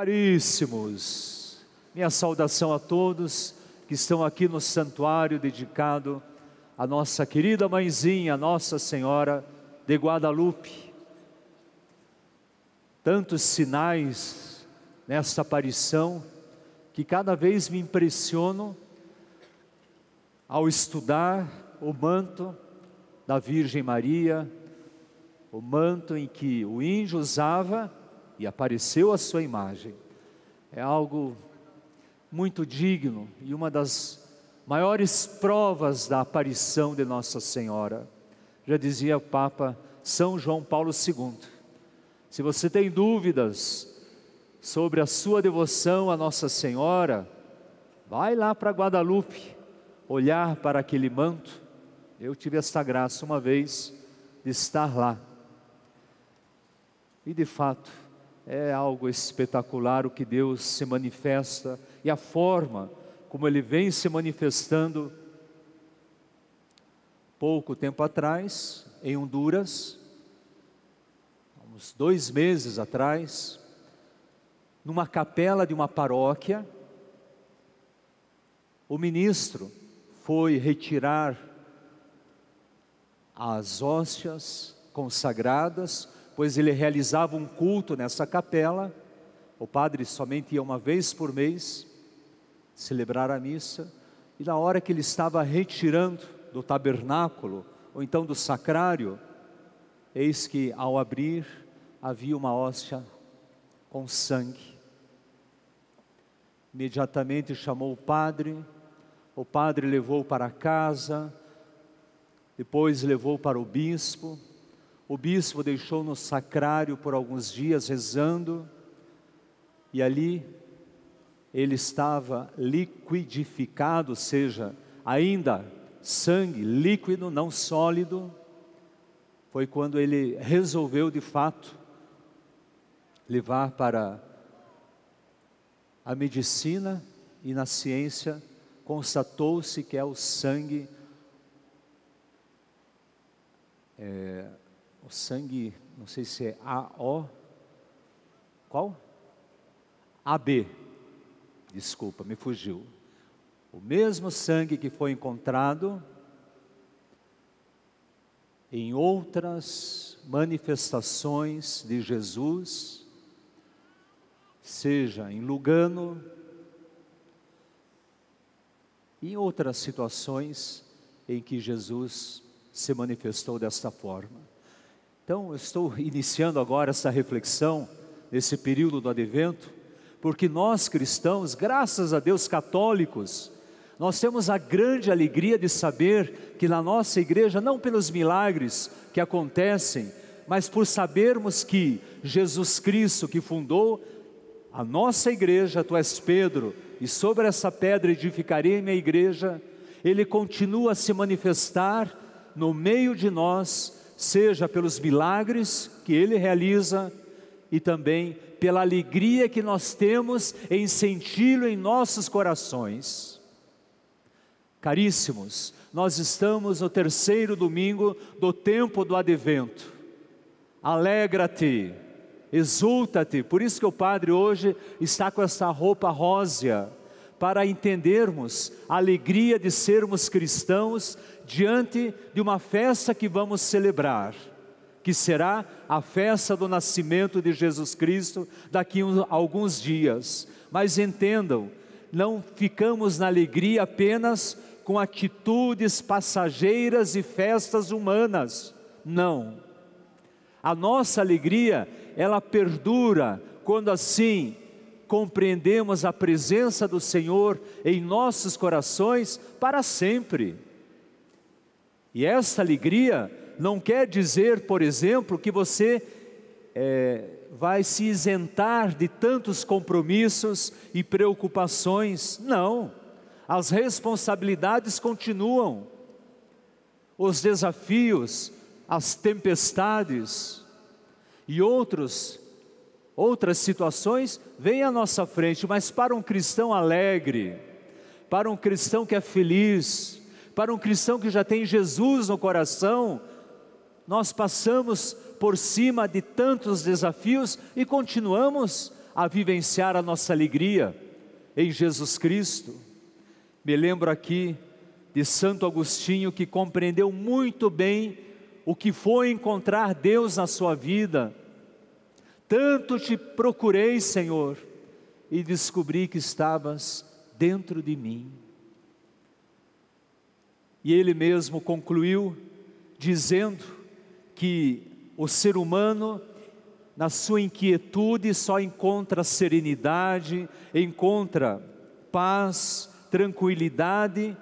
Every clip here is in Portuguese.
Caríssimos, minha saudação a todos que estão aqui no santuário dedicado à nossa querida mãezinha, Nossa Senhora de Guadalupe. Tantos sinais nesta aparição que cada vez me impressiono ao estudar o manto da Virgem Maria, o manto em que o índio usava e apareceu a sua imagem. É algo muito digno e uma das maiores provas da aparição de Nossa Senhora. Já dizia o Papa São João Paulo II. Se você tem dúvidas sobre a sua devoção a Nossa Senhora, vai lá para Guadalupe, olhar para aquele manto. Eu tive essa graça uma vez de estar lá. E de fato, é algo espetacular o que Deus se manifesta e a forma como ele vem se manifestando. Pouco tempo atrás, em Honduras, uns dois meses atrás, numa capela de uma paróquia, o ministro foi retirar as hóstias consagradas pois ele realizava um culto nessa capela. O padre somente ia uma vez por mês celebrar a missa, e na hora que ele estava retirando do tabernáculo, ou então do sacrário, eis que ao abrir havia uma hóstia com sangue. Imediatamente chamou o padre, o padre levou para casa, depois levou para o bispo, o bispo deixou no sacrário por alguns dias rezando, e ali ele estava liquidificado, ou seja, ainda sangue líquido, não sólido. Foi quando ele resolveu de fato levar para a medicina e na ciência constatou-se que é o sangue é, o sangue, não sei se é AO, qual? AB, desculpa, me fugiu. O mesmo sangue que foi encontrado em outras manifestações de Jesus, seja em Lugano, em outras situações em que Jesus se manifestou desta forma. Então, eu estou iniciando agora essa reflexão nesse período do advento, porque nós cristãos, graças a Deus católicos, nós temos a grande alegria de saber que na nossa igreja, não pelos milagres que acontecem, mas por sabermos que Jesus Cristo, que fundou a nossa igreja, tu és Pedro, e sobre essa pedra edificarei minha igreja, ele continua a se manifestar no meio de nós seja pelos milagres que ele realiza e também pela alegria que nós temos em senti-lo em nossos corações. Caríssimos, nós estamos no terceiro domingo do tempo do advento. Alegra-te, exulta-te. Por isso que o padre hoje está com essa roupa rósea, para entendermos a alegria de sermos cristãos diante de uma festa que vamos celebrar, que será a festa do nascimento de Jesus Cristo daqui a alguns dias. Mas entendam, não ficamos na alegria apenas com atitudes passageiras e festas humanas. Não. A nossa alegria, ela perdura quando assim compreendemos a presença do Senhor em nossos corações para sempre. E essa alegria não quer dizer, por exemplo, que você é, vai se isentar de tantos compromissos e preocupações. Não, as responsabilidades continuam, os desafios, as tempestades e outros Outras situações vêm à nossa frente, mas para um cristão alegre, para um cristão que é feliz, para um cristão que já tem Jesus no coração, nós passamos por cima de tantos desafios e continuamos a vivenciar a nossa alegria em Jesus Cristo. Me lembro aqui de Santo Agostinho que compreendeu muito bem o que foi encontrar Deus na sua vida tanto te procurei, Senhor, e descobri que estavas dentro de mim. E ele mesmo concluiu dizendo que o ser humano, na sua inquietude, só encontra serenidade, encontra paz, tranquilidade,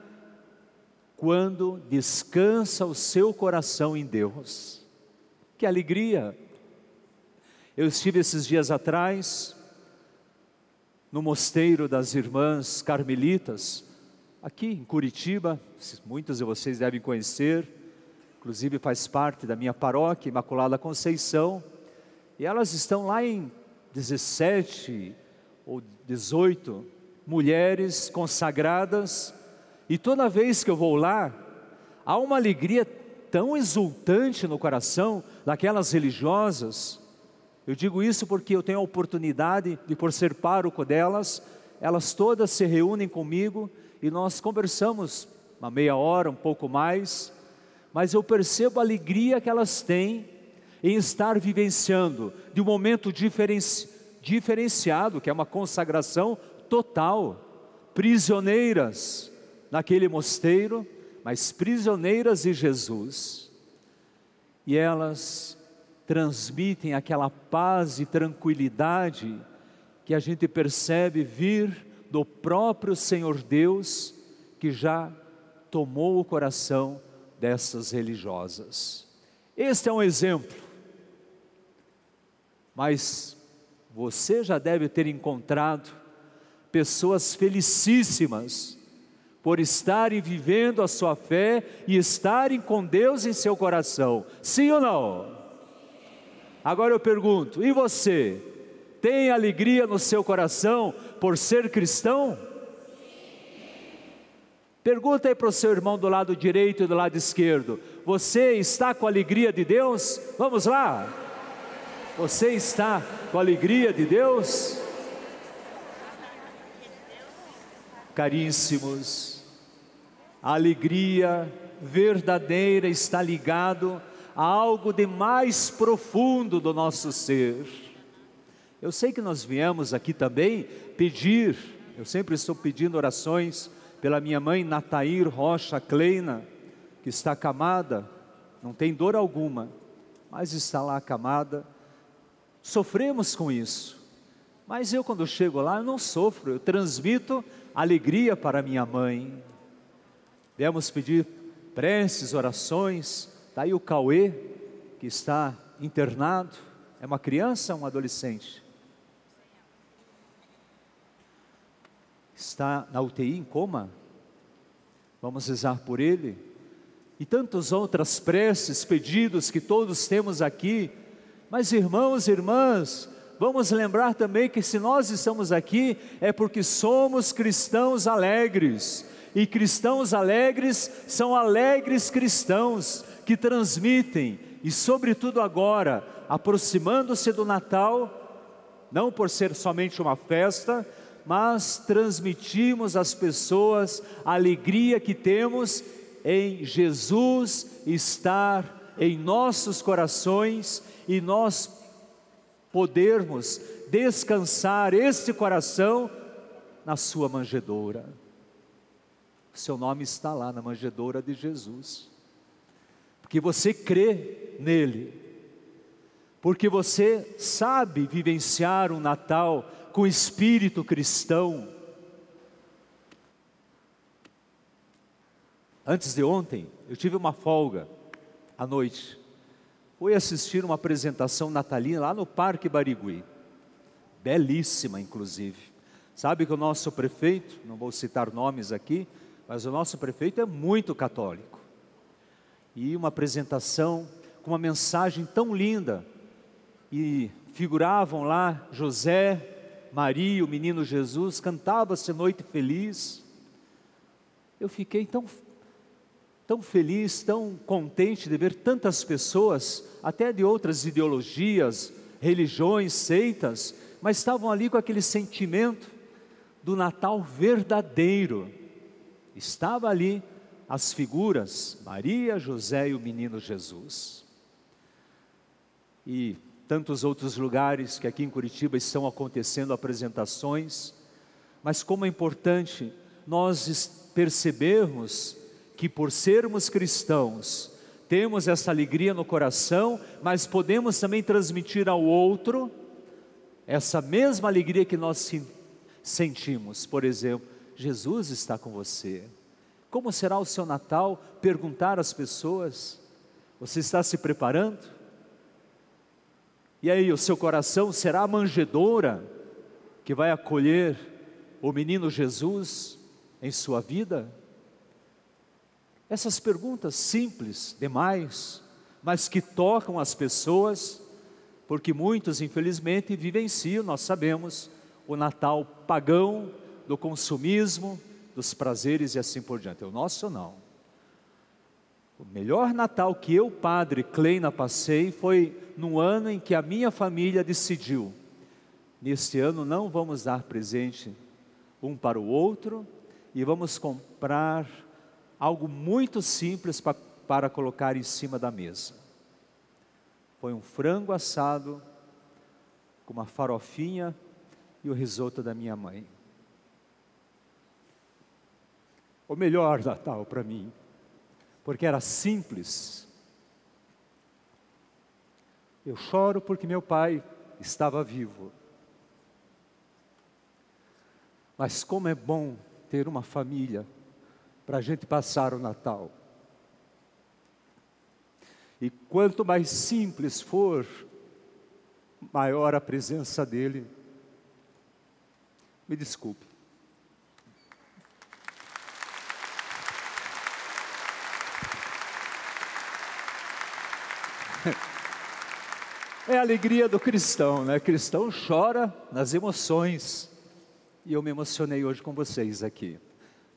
quando descansa o seu coração em Deus. Que alegria! Eu estive esses dias atrás no mosteiro das irmãs carmelitas, aqui em Curitiba, muitas de vocês devem conhecer, inclusive faz parte da minha paróquia Imaculada Conceição, e elas estão lá em 17 ou 18 mulheres consagradas, e toda vez que eu vou lá, há uma alegria tão exultante no coração daquelas religiosas eu digo isso porque eu tenho a oportunidade de, por ser pároco delas, elas todas se reúnem comigo e nós conversamos uma meia hora, um pouco mais, mas eu percebo a alegria que elas têm em estar vivenciando de um momento diferenci diferenciado, que é uma consagração total, prisioneiras naquele mosteiro, mas prisioneiras de Jesus. E elas transmitem aquela paz e tranquilidade que a gente percebe vir do próprio Senhor Deus que já tomou o coração dessas religiosas. Este é um exemplo, mas você já deve ter encontrado pessoas felicíssimas por estarem vivendo a sua fé e estarem com Deus em seu coração, sim ou não? Agora eu pergunto: e você? Tem alegria no seu coração por ser cristão? Pergunta aí para o seu irmão do lado direito e do lado esquerdo: Você está com a alegria de Deus? Vamos lá. Você está com a alegria de Deus? Caríssimos, a alegria verdadeira está ligado a algo de mais profundo do nosso ser. Eu sei que nós viemos aqui também pedir, eu sempre estou pedindo orações pela minha mãe Natair Rocha Kleina, que está acamada, não tem dor alguma, mas está lá acamada. Sofremos com isso, mas eu quando chego lá eu não sofro, eu transmito alegria para minha mãe. Viemos pedir preces, orações Está aí o Cauê, que está internado. É uma criança ou um adolescente? Está na UTI em coma? Vamos rezar por ele. E tantas outras preces, pedidos que todos temos aqui. Mas, irmãos e irmãs, vamos lembrar também que se nós estamos aqui é porque somos cristãos alegres e cristãos alegres são alegres cristãos que transmitem, e sobretudo agora, aproximando-se do Natal, não por ser somente uma festa, mas transmitimos às pessoas a alegria que temos em Jesus estar em nossos corações e nós podermos descansar este coração na sua manjedoura seu nome está lá na manjedoura de Jesus. Porque você crê nele. Porque você sabe vivenciar um Natal com espírito cristão. Antes de ontem, eu tive uma folga à noite. Fui assistir uma apresentação natalina lá no Parque Barigui. Belíssima, inclusive. Sabe que o nosso prefeito, não vou citar nomes aqui, mas o nosso prefeito é muito católico. E uma apresentação com uma mensagem tão linda. E figuravam lá José, Maria, o menino Jesus, cantava-se Noite Feliz. Eu fiquei tão, tão feliz, tão contente de ver tantas pessoas, até de outras ideologias, religiões, seitas, mas estavam ali com aquele sentimento do Natal verdadeiro estava ali as figuras Maria, José e o menino Jesus. E tantos outros lugares que aqui em Curitiba estão acontecendo apresentações, mas como é importante nós percebermos que por sermos cristãos, temos essa alegria no coração, mas podemos também transmitir ao outro essa mesma alegria que nós sentimos, por exemplo, Jesus está com você. Como será o seu Natal? Perguntar às pessoas: Você está se preparando? E aí, o seu coração será a manjedoura que vai acolher o menino Jesus em sua vida? Essas perguntas simples demais, mas que tocam as pessoas, porque muitos, infelizmente, vivenciam, nós sabemos, o Natal pagão, do consumismo, dos prazeres e assim por diante. O nosso não. O melhor Natal que eu, padre Kleina, passei foi num ano em que a minha família decidiu: neste ano não vamos dar presente um para o outro e vamos comprar algo muito simples pra, para colocar em cima da mesa. Foi um frango assado com uma farofinha e o risoto da minha mãe. o melhor Natal para mim, porque era simples. Eu choro porque meu pai estava vivo. Mas como é bom ter uma família para a gente passar o Natal. E quanto mais simples for, maior a presença dele. Me desculpe. É a alegria do cristão, né? Cristão chora nas emoções. E eu me emocionei hoje com vocês aqui.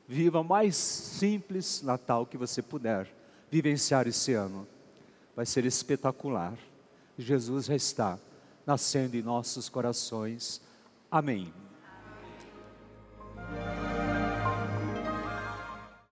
Viva o mais simples Natal que você puder vivenciar esse ano. Vai ser espetacular. Jesus já está nascendo em nossos corações. Amém.